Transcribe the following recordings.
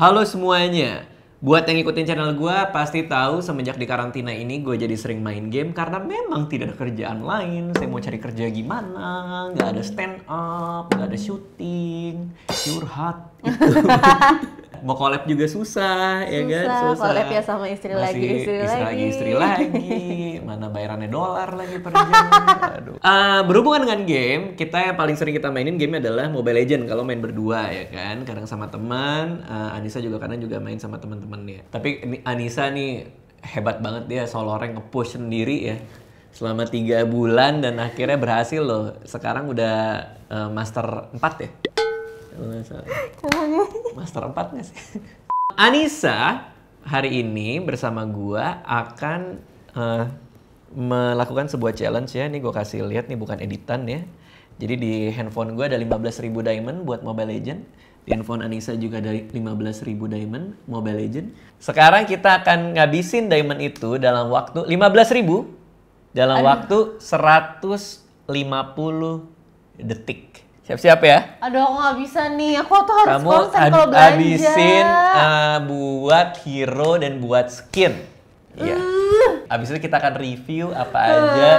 Halo semuanya. Buat yang ngikutin channel gue, pasti tahu semenjak di karantina ini gue jadi sering main game karena memang tidak ada kerjaan lain. Saya mau cari kerja gimana, Gak ada stand up, gak ada syuting, curhat gitu. mau collab juga susah, susah ya kan susah collab ya sama istri Masih lagi istri, istri lagi istri lagi mana bayarannya dolar lagi per jam aduh uh, berhubungan dengan game kita yang paling sering kita mainin game adalah Mobile Legend kalau main berdua ya kan kadang sama teman uh, Anissa juga kadang juga main sama teman-temannya tapi Anissa nih hebat banget dia solo rank nge-push sendiri ya selama tiga bulan dan akhirnya berhasil loh sekarang udah uh, master 4 ya kalau Master 4 nggak sih? Anissa hari ini bersama gua akan uh, melakukan sebuah challenge ya. Ini gua kasih lihat nih bukan editan ya. Jadi di handphone gua ada 15.000 diamond buat Mobile Legend. Di handphone Anissa juga ada 15.000 diamond Mobile Legend. Sekarang kita akan ngabisin diamond itu dalam waktu 15.000 dalam Aduh. waktu 150 detik. Siap-siap ya. Aduh, aku nggak bisa nih. Aku tuh harus Kamu konsen kalau belanja. abisin uh, eh, buat hero dan buat skin. Iya. Uh. Abis itu kita akan review apa aja uh,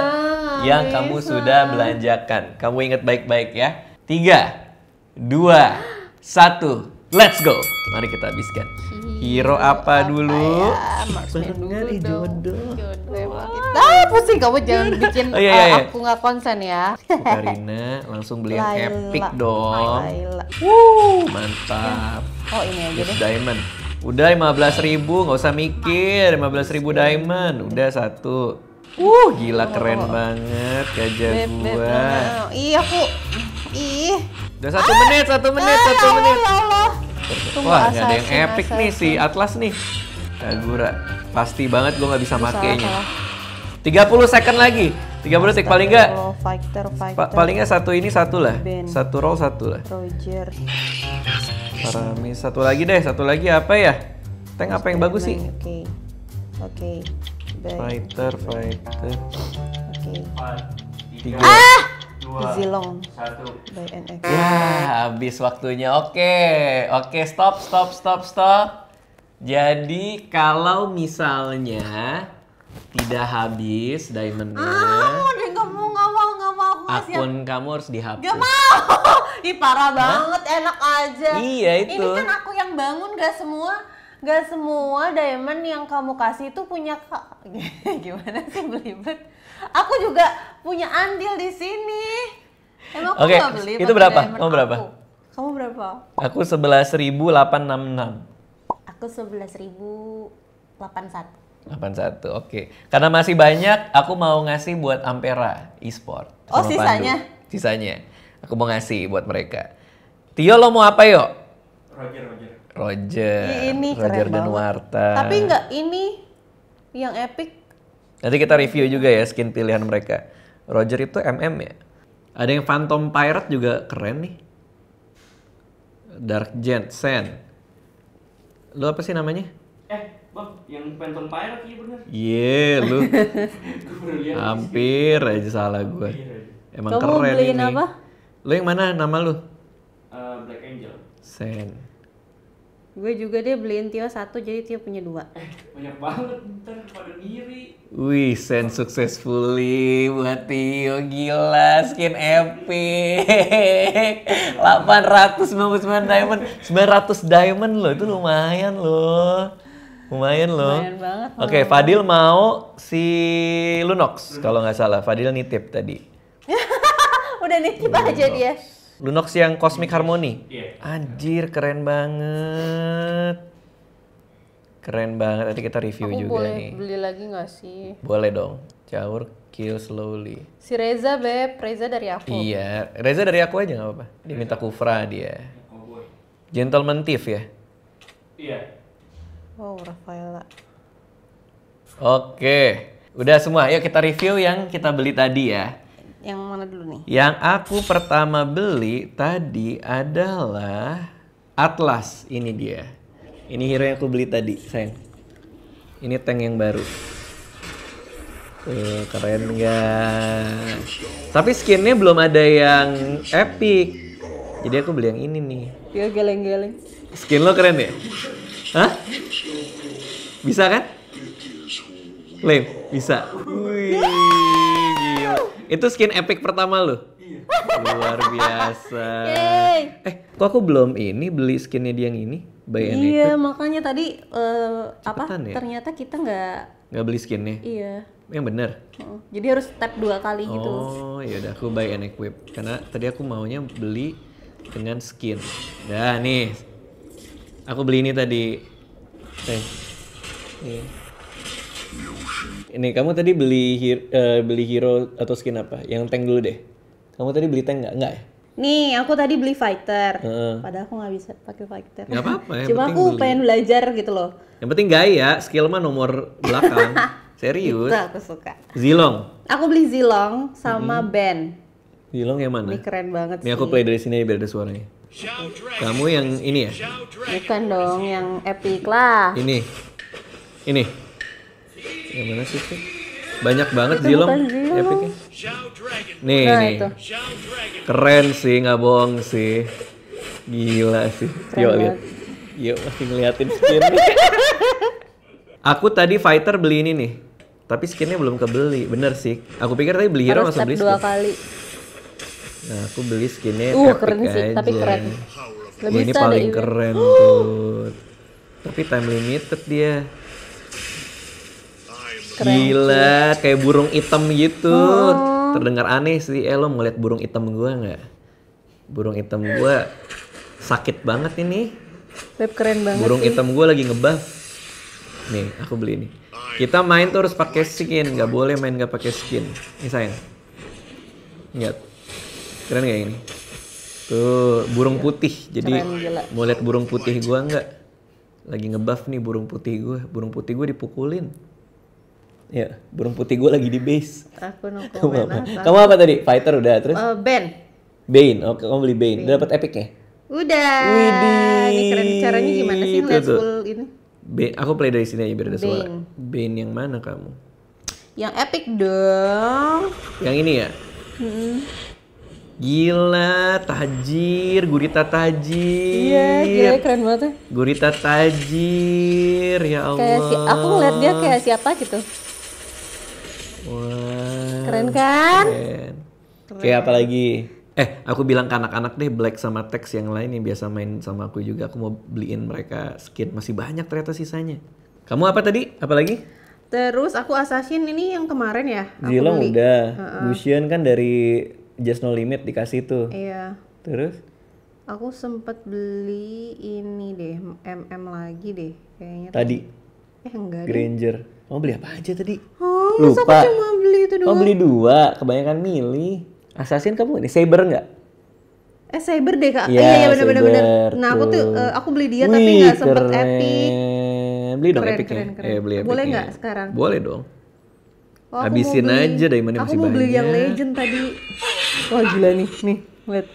yang bisa. kamu sudah belanjakan. Kamu ingat baik-baik ya. Tiga, dua, satu. Let's go. Mari kita habiskan. Hero, apa, dulu? Oh, iya. Barengan nih jodoh. Ah, pusing kamu jangan bikin oh, iya, iya. Uh, aku nggak konsen ya. Karina langsung beli yang Laila. epic dong. Wuh, iya. mantap. Oh, ini aja deh. Diamond. Udah 15 ribu, nggak usah mikir. 15 ribu diamond. Udah satu. Uh, gila keren oh. banget gajah beb, gua. Beb, aku. Ih. Udah satu ah, menit, satu menit, ah, satu ya menit. ya. Tunggu Wah, nggak ada yang epic nih si Atlas nih. Kagura. Pasti banget gue nggak bisa makainya. Tiga 30 second lagi. 30 detik paling enggak fighter, paling enggak satu ini satu lah. Satu roll satu lah. Roger. Parami satu lagi deh, satu lagi apa ya? Tank apa yang bagus sih? Oke. Okay. Oke. Okay. Fighter, fighter. Oke. Okay. Tiga. Ah! long Satu. By NX. Ya, habis waktunya. Oke, okay. oke, okay, stop, stop, stop, stop. Jadi kalau misalnya tidak habis diamondnya, ah, udah nggak mau nggak mau nggak mau akun ya. kamu harus dihapus. Gak mau, ih parah Hah? banget, enak aja. Iya itu. Ini kan aku yang bangun, gak semua gak semua diamond yang kamu kasih itu punya kak. gimana sih belibet Aku juga punya andil di sini. Emang aku okay. gak beli itu berapa? Kamu berapa? Kamu berapa? Aku enam. Aku sebelas 11.081. 81. Oke. Okay. Karena masih banyak, aku mau ngasih buat Ampera e-sport. Oh, sisanya? Pandu. Sisanya. Aku mau ngasih buat mereka. Tio lo mau apa yo? Roger, Roger. Roger. Ya, ini Roger dan Warta. Tapi enggak ini yang epic Nanti kita review juga ya skin pilihan mereka. Roger itu MM ya. Ada yang Phantom Pirate juga keren nih. Dark Sen. Lu apa sih namanya? Eh, Bang, yang Phantom Pirate iya bener. Iya, yeah, lu. Hampir aja salah gue. Iya, iya. Emang Kamu keren beliin ini. apa? Lu yang mana nama lu? Uh, Black Angel. Sen. Gue juga deh beliin Tio satu, jadi Tio punya dua. banyak banget, ntar pada ngiri. Wih, send successfully buat Tio, gila, skin epic. 899 diamond, 900 diamond loh, itu lumayan loh. Lumayan loh. Lumayan banget. Oke, okay, Fadil mau si Lunox, Lunox. kalau nggak salah. Fadil nitip tadi. Udah nitip Lunox. aja dia. Lunox yang Cosmic iya. Harmony. Yeah. Anjir, keren banget. Keren banget. Nanti kita review Aku juga boleh nih. beli lagi gak sih? Boleh dong. Jauh. kill slowly. Si Reza, Beb. Reza dari aku. Iya. Reza dari aku aja nggak apa-apa. Dia minta kufra dia. Oh, Gentleman Thief ya? Iya. Wow, Rafaela. Oke. Udah semua. Yuk kita review yang kita beli tadi ya yang mana dulu nih? Yang aku pertama beli tadi adalah Atlas. Ini dia. Ini hero yang aku beli tadi, sayang. Ini tank yang baru. Tuh, keren nggak? Tapi skinnya belum ada yang epic. Jadi aku beli yang ini nih. Ya geleng-geleng. Skin lo keren ya? Hah? Bisa kan? Lem, bisa. Wih. Itu skin epic pertama lu? Iya. Luar biasa. Yay. Eh, kok aku belum ini beli skinnya dia yang ini? By iya, makanya tadi uh, apa? Ya? Ternyata kita nggak nggak beli skinnya. Iya. Yang bener. Jadi harus tap dua kali oh, gitu. Oh, iya udah aku buy and equip karena tadi aku maunya beli dengan skin. dah nih. Aku beli ini tadi. Eh. Ini kamu tadi beli hero, uh, beli hero atau skin apa? Yang tank dulu deh. Kamu tadi beli tank nggak? Nggak ya? Nih, aku tadi beli fighter. Uh. Padahal aku nggak bisa pakai fighter. Gak apa-apa. Ya, Cuma aku beli. pengen belajar gitu loh. Yang penting gaya, skill mah nomor belakang. Serius. Itu aku suka. Zilong. Aku beli Zilong sama hmm. Ben. Zilong yang mana? Ini keren banget Nih, sih. Ini aku play dari sini biar ada suaranya. Kamu yang ini ya? Bukan dong, yang epic lah. Ini. Ini yang mana sih tuh banyak banget itu Zilong epicnya nih nah, nih keren sih nggak bohong sih gila sih keren yuk lihat yuk masih ngeliatin skin aku tadi fighter beli ini nih tapi skinnya belum kebeli bener sih aku pikir tadi beli hero Harus langsung beli skin dua kali nah aku beli skinnya uh, keren sih tapi keren Lebih ini paling keren tuh tapi time limited dia Keren. Gila, kayak burung hitam gitu. Oh. Terdengar aneh sih, eh lo lihat burung hitam gua nggak? Burung hitam gua sakit banget ini. Beb keren banget. Burung sih. hitam gua lagi ngebuff. Nih, aku beli ini. Kita main tuh harus pakai skin, nggak boleh main nggak pakai skin. Ini sayang. Lihat. Keren gak ini? Tuh, burung iya. putih. Jadi Keren, mau lihat burung putih gua nggak? Lagi ngebuff nih burung putih gue. Burung putih gue dipukulin. Iya, burung putih gue lagi di base. Aku no Kamu apa, kamu apa tadi? Fighter udah terus? Uh, Ben. Bane. Oke, oh, kamu beli Bane. Bane. Udah dapat epic ya? Udah. Widih. Ini keren caranya gimana sih ngeliat full ini? Bane. Aku play dari sini aja biar ada Bane. suara. Bane yang mana kamu? Yang epic dong. Yang ini ya? Hmm. Gila, tajir, gurita tajir. Iya, gila keren banget. Ya. Gurita tajir, ya Allah. Kayak si, aku ngeliat dia kayak siapa gitu. Wow. Keren kan? Keren. Keren. Kayak apa lagi? Eh, aku bilang ke anak-anak deh Black sama Tex yang lain yang biasa main sama aku juga. Aku mau beliin mereka skin. Masih banyak ternyata sisanya. Kamu apa tadi? Apa lagi? Terus aku Assassin ini yang kemarin ya. Zilong udah. Uh-uh. kan dari Just No Limit dikasih tuh. Iya. Terus? Aku sempet beli ini deh, MM lagi deh kayaknya. Tadi? Eh enggak Granger. deh. Granger. Mau beli apa aja tadi? Oh, Lupa. Masa aku cuma beli itu oh, doang. Mau beli dua, kebanyakan milih. Assassin kamu ini cyber enggak? Eh cyber deh kak. Iya, iya benar iya, benar bener Nah aku tuh uh, aku beli dia Wih, tapi nggak sempet keren. epic. Beli dong keren, epicnya. Eh, beli epicnya. Boleh nggak sekarang? Boleh dong. Oh, Habisin aja dari mana masih banyak. Aku mau beli yang legend tadi. Wah oh, gila nih, nih lihat.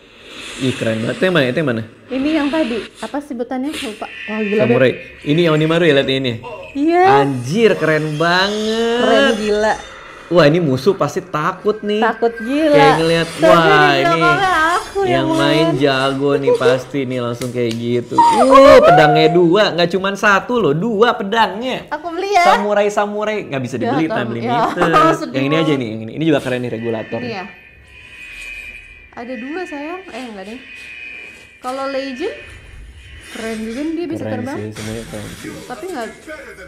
Ih keren banget. Itu yang mana? Itu yang mana? Ini yang tadi. Apa sebutannya? Lupa. Wah oh, gila. Samurai. Deh. Ini yang Onimaru ya lihat ini. Iya. Yes. Anjir keren banget. Keren gila. Wah ini musuh pasti takut nih. Takut gila. Kayak ngeliat wah ini aku yang, yang main jago nih pasti nih langsung kayak gitu. Uh pedangnya dua, nggak cuma satu loh, dua pedangnya. Aku beli ya. Samurai samurai nggak bisa dibeli ya, time ya. limited. yang ini aja nih, yang ini. Ini juga keren nih regulator. Iya ada dua sayang eh enggak deh kalau legend keren juga dia bisa keren terbang sih, sebenernya keren tapi nggak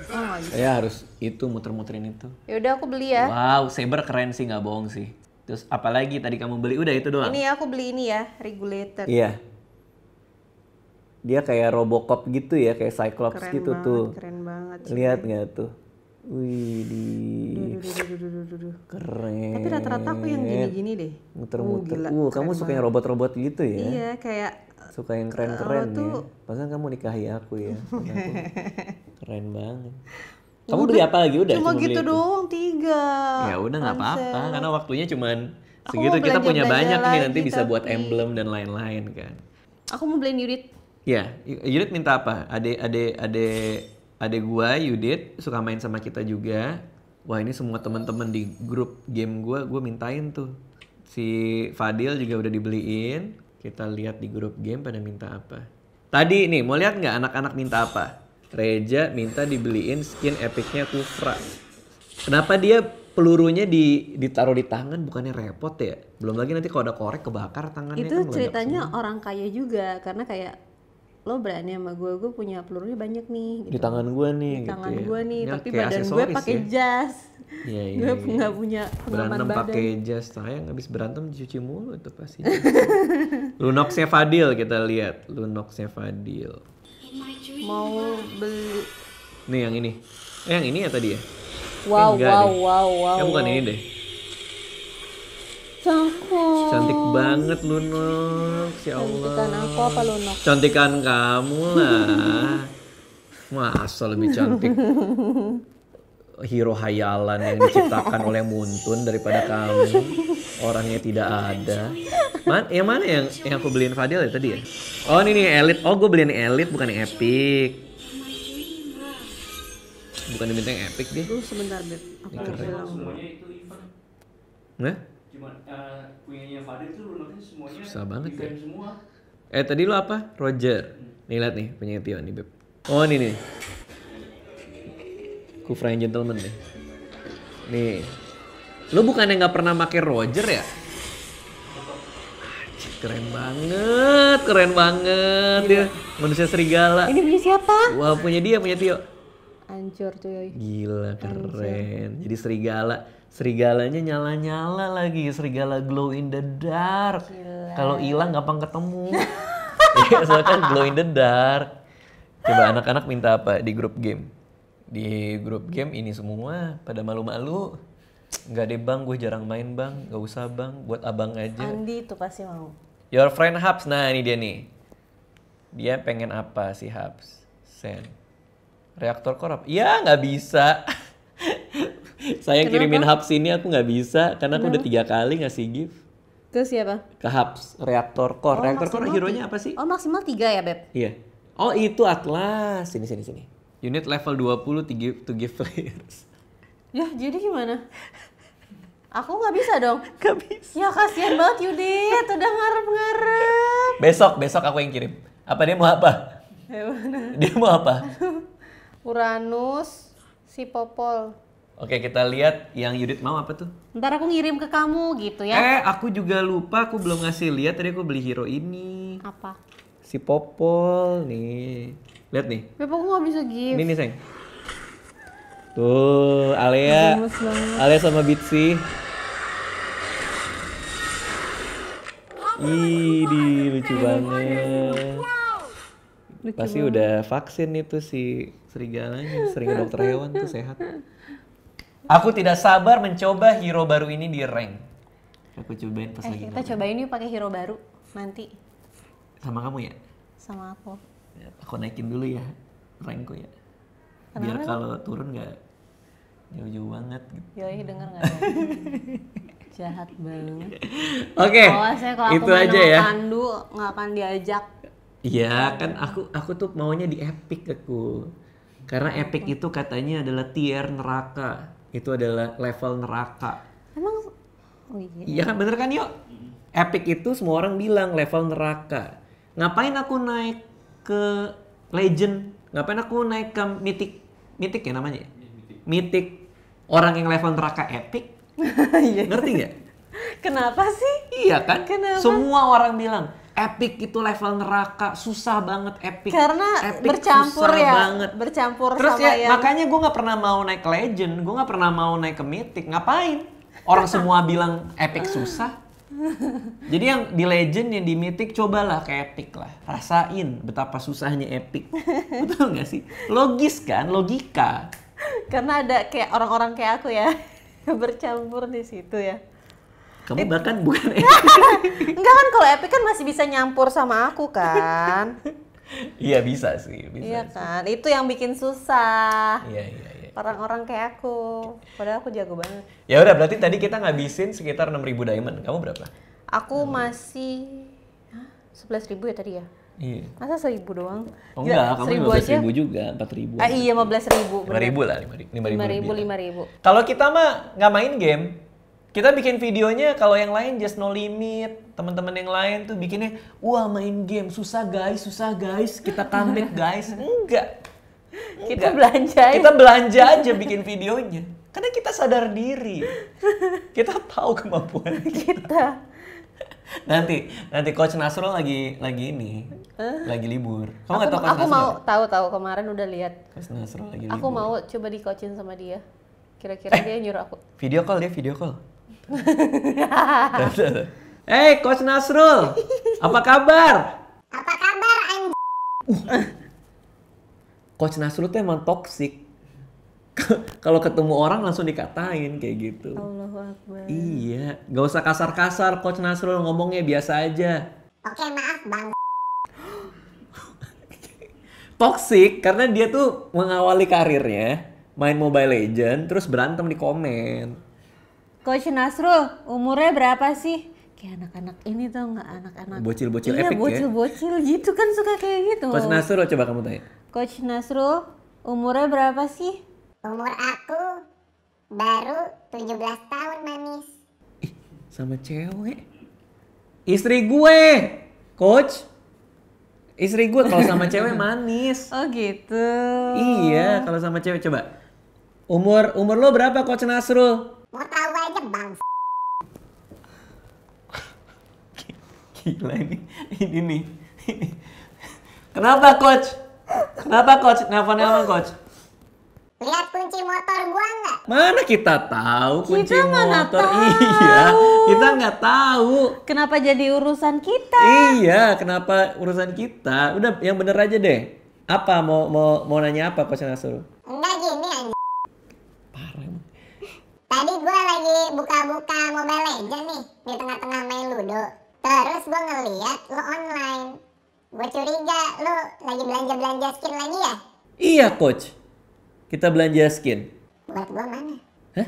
oh, gak ya harus itu muter-muterin itu ya udah aku beli ya wow saber keren sih nggak bohong sih terus apalagi tadi kamu beli udah itu doang ini aku beli ini ya regulator iya dia kayak Robocop gitu ya, kayak Cyclops keren gitu banget, tuh. Keren banget. Lihat nggak tuh? Wih, di keren. Tapi rata-rata aku yang gini-gini deh. Muter-muter. Uh, uh kamu suka yang robot-robot gitu ya? Iya, kayak suka yang keren-keren tuh... ya. Pasan kamu nikahi aku ya. aku keren banget. Kamu udah, beli apa lagi udah? Cuma, cuma gitu doang tiga. Ya udah nggak apa-apa karena waktunya cuman segitu belanja, kita punya banyak nih nanti bisa buat emblem dan lain-lain kan. Aku mau beliin unit. Ya, unit minta apa? Ade ade ade ada gua, Yudit suka main sama kita juga. Wah ini semua teman-teman di grup game gua, gua mintain tuh. Si Fadil juga udah dibeliin. Kita lihat di grup game pada minta apa. Tadi nih, mau lihat nggak anak-anak minta apa? Reja minta dibeliin skin epicnya Kufra. Kenapa dia pelurunya di ditaruh di tangan bukannya repot ya belum lagi nanti kalau ada korek kebakar tangannya itu kan ceritanya orang kaya juga karena kayak lo berani sama gue gue punya pelurunya banyak nih gitu. di tangan gue nih di gitu tangan ya. gue nih ya, tapi badan gue pakai ya. jas Iya, iya, gue punya nggak punya berantem pakai jas sayang habis berantem cuci mulu itu pasti lunoxnya Fadil kita lihat lunoxnya Fadil mau beli nih yang ini eh yang ini ya tadi ya wow eh, wow, wow wow wow ya bukan wow. ini deh Cantik banget Lunok, si ya Allah. Cantikan aku apa Lunok? Cantikan kamu lah. Masa lebih cantik hero hayalan yang diciptakan oleh Muntun daripada kamu orangnya tidak ada Man, yang mana yang yang aku beliin Fadil ya tadi ya oh ini nih elit oh gue beliin elit bukan epic bukan diminta yang epic deh sebentar beb aku nah Cuma uh, eh, punyanya Fadil tuh semuanya Susah banget ya. semua. Eh tadi lo apa? Roger. Hmm. Nih lihat nih punya Tio nih Beb. Oh ini nih. Kufrain gentleman nih. Nih. Lo yang nggak pernah pakai Roger ya? keren banget, keren banget Gila. dia. Ya. Manusia serigala. Ini punya siapa? Wah, punya dia, punya Tio. Ancur cuy. Gila, keren. Ancur. Jadi serigala serigalanya nyala-nyala lagi serigala glow in the dark kalau hilang gampang ketemu iya, soalnya kan glow in the dark coba anak-anak minta apa di grup game di grup game ini semua pada malu-malu Gak deh bang gue jarang main bang gak usah bang buat abang aja Andi itu pasti mau your friend Haps nah ini dia nih dia pengen apa sih Haps? Sen reaktor korup iya nggak bisa saya Kenapa? kirimin hubs ini aku nggak bisa karena aku udah tiga kali ngasih gift ke siapa ke hubs reaktor core oh, reaktor core hero nya apa sih oh maksimal tiga ya beb iya oh itu atlas sini sini sini unit level 20 to give to give players ya jadi gimana Aku nggak bisa dong. Gak bisa. Ya kasihan banget Yudit, udah ngarep-ngarep. Besok, besok aku yang kirim. Apa dia mau apa? Ya, dia mau apa? Uranus, si Popol. Oke kita lihat yang Yudit mau apa tuh? Ntar aku ngirim ke kamu gitu ya. Eh aku juga lupa aku belum ngasih lihat tadi aku beli hero ini. Apa? Si Popol nih. Lihat nih. Beb aku gak bisa gift. Ini nih sayang. Tuh Alea, Alea sama Bitsi. Ih, lucu banget. Pasti udah vaksin itu si serigalanya, sering dokter hewan tuh sehat. Aku tidak sabar mencoba hero baru ini di rank. Aku cobain pas eh, lagi. Kita cobain yuk pakai hero baru nanti. Sama kamu ya? Sama aku. Ya, aku naikin dulu ya rankku ya. Kenapa Biar kalau turun nggak jauh-jauh banget gitu. Yoi denger nggak? Jahat banget. Oke. Okay, itu aku aja ya. Pandu nggak akan diajak. Iya kan aku aku tuh maunya di epic aku. Karena epic itu katanya adalah tier neraka itu adalah level neraka. Emang oh iya. Iya bener kan yuk? Epic itu semua orang bilang level neraka. Ngapain aku naik ke legend? Ngapain aku naik ke mythic? Mythic ya namanya? Ya, Orang yang level neraka epic? Iya. Ngerti nggak? Kenapa sih? Iya kan? Kenapa? Semua orang bilang epic itu level neraka susah banget epic karena epic bercampur susah ya banget. bercampur terus sama ya yang... makanya gue nggak pernah mau naik legend gue nggak pernah mau naik ke mythic ngapain orang semua bilang epic susah jadi yang di legend yang di mythic cobalah ke epic lah rasain betapa susahnya epic betul nggak sih logis kan logika karena ada kayak orang-orang kayak aku ya bercampur di situ ya kamu bahkan bukan Enggak kan kalau Epic kan masih bisa nyampur sama aku kan. Iya bisa sih, bisa. Iya kan, itu yang bikin susah. Iya, iya iya. iya. Orang-orang kayak aku, padahal aku jago banget. Ya udah berarti tadi kita ngabisin sekitar 6000 diamond. Kamu berapa? Aku hmm. masih sebelas ribu ya tadi ya. Iya. Masa seribu doang? Oh enggak, kamu lima juga, empat ribu. Ah, iya, lima belas ribu. Lima ribu lah, lima ribu. Lima ribu, lima ribu. Kalau kita mah nggak main game, kita bikin videonya kalau yang lain just no limit teman-teman yang lain tuh bikinnya wah main game susah guys susah guys kita kambing guys enggak kita belanja kita belanja aja bikin videonya karena kita sadar diri kita tahu kemampuan kita, kita. nanti nanti coach Nasrul lagi lagi ini eh? lagi libur kamu nggak tahu coach aku mau tahu tahu kemarin udah lihat coach Nasrul lagi libur aku mau coba di coaching sama dia kira-kira eh, dia nyuruh aku video call dia video call Hei, Coach Nasrul, apa kabar? Apa kabar, anj... Uh. Coach Nasrul tuh emang toksik. Kalau ketemu orang langsung dikatain kayak gitu. Allahu Iya, gak usah kasar-kasar Coach Nasrul ngomongnya biasa aja. Oke, maaf Bang. toksik karena dia tuh mengawali karirnya main Mobile Legend terus berantem di komen. Coach Nasrul, umurnya berapa sih? Kayak anak-anak ini tuh nggak anak-anak. Bocil-bocil iya, epic bocil -bocil ya? bocil-bocil gitu kan suka kayak gitu. Coach Nasrul coba kamu tanya. Coach Nasrul, umurnya berapa sih? Umur aku baru 17 tahun manis. Ih, sama cewek? Istri gue, Coach. Istri gue kalau sama cewek manis. Oh gitu. Iya, kalau sama cewek coba. Umur umur lo berapa Coach Nasrul? Mau tahu Gila ini, ini nih. Ini. Kenapa coach? Kenapa coach? Nelfon-nelfon coach. Lihat kunci motor gua nggak? Mana kita tahu kunci kita motor? Tahu. Iya, kita nggak tahu. Kenapa jadi urusan kita? Iya, kenapa urusan kita? Udah yang bener aja deh. Apa mau mau mau nanya apa Coach Nasrul? Tadi gue lagi buka-buka Mobile Legends nih di tengah-tengah main Ludo. Terus gue ngeliat lo online. Gue curiga lo lagi belanja-belanja skin lagi ya? Iya coach. Kita belanja skin. Buat gue mana? Hah?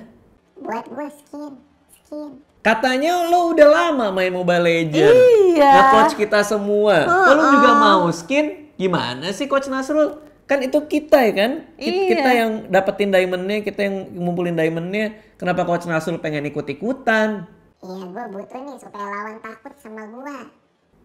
Buat gue skin. Skin. Katanya lo udah lama main Mobile Legends. Iya. Nah coach kita semua. Uh oh, -uh. Lo juga oh. mau skin? Gimana sih coach Nasrul? kan itu kita ya kan iya. kita yang dapetin diamondnya kita yang ngumpulin diamondnya kenapa coach nasrul pengen ikut ikutan iya gue butuh nih supaya lawan takut sama gue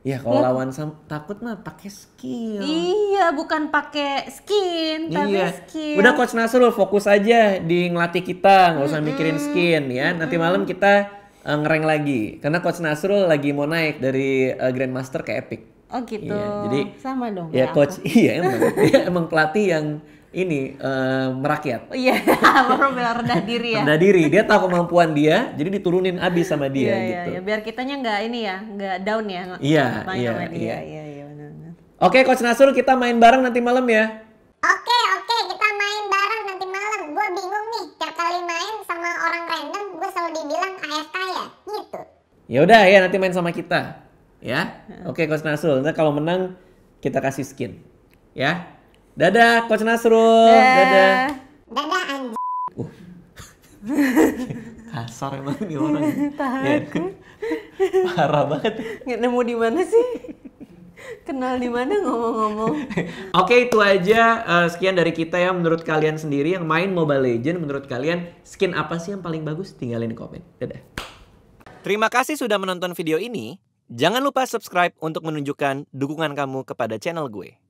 Ya iya. kalau ya. lawan sama, takut mah pakai skill. Iya, bukan pakai skin, iya. tapi iya. skill. Udah Coach nasrul fokus aja di ngelatih kita, nggak usah -hmm. mikirin skin ya. -hmm. Nanti malam kita uh, ngereng lagi karena Coach Nasrul lagi mau naik dari uh, Grandmaster ke Epic. Oh gitu. Iya, jadi sama dong. Ya coach, aku. iya emang, ya, emang pelatih yang ini uh, merakyat. Oh, iya, baru rendah diri ya. rendah diri, dia tahu kemampuan dia, jadi diturunin abis sama dia iya, iya, gitu. Iya, biar kitanya nggak ini ya, nggak down ya. Iya iya, iya, iya, iya, iya, iya, iya, Oke, Coach Nasrul, kita main bareng nanti malam ya. Oke, oke, kita main bareng nanti malam. Gue bingung nih, tiap kali main sama orang random, gue selalu dibilang AFK ya, gitu. Ya udah, ya nanti main sama kita. Ya. Oke, Coach Nasrul. Nanti kalau menang kita kasih skin. Ya. Dadah Coach Nasrul. Dadah. Dadah anjing. Uh. Kasar emang nih orang. Tahan. Ya. Kan? Parah banget. Nggak nemu di mana sih? Kenal di mana ngomong-ngomong? Oke, okay, itu aja uh, sekian dari kita ya. Menurut kalian sendiri yang main Mobile Legend, menurut kalian skin apa sih yang paling bagus? Tinggalin di komen. Dadah. Terima kasih sudah menonton video ini. Jangan lupa subscribe untuk menunjukkan dukungan kamu kepada channel gue.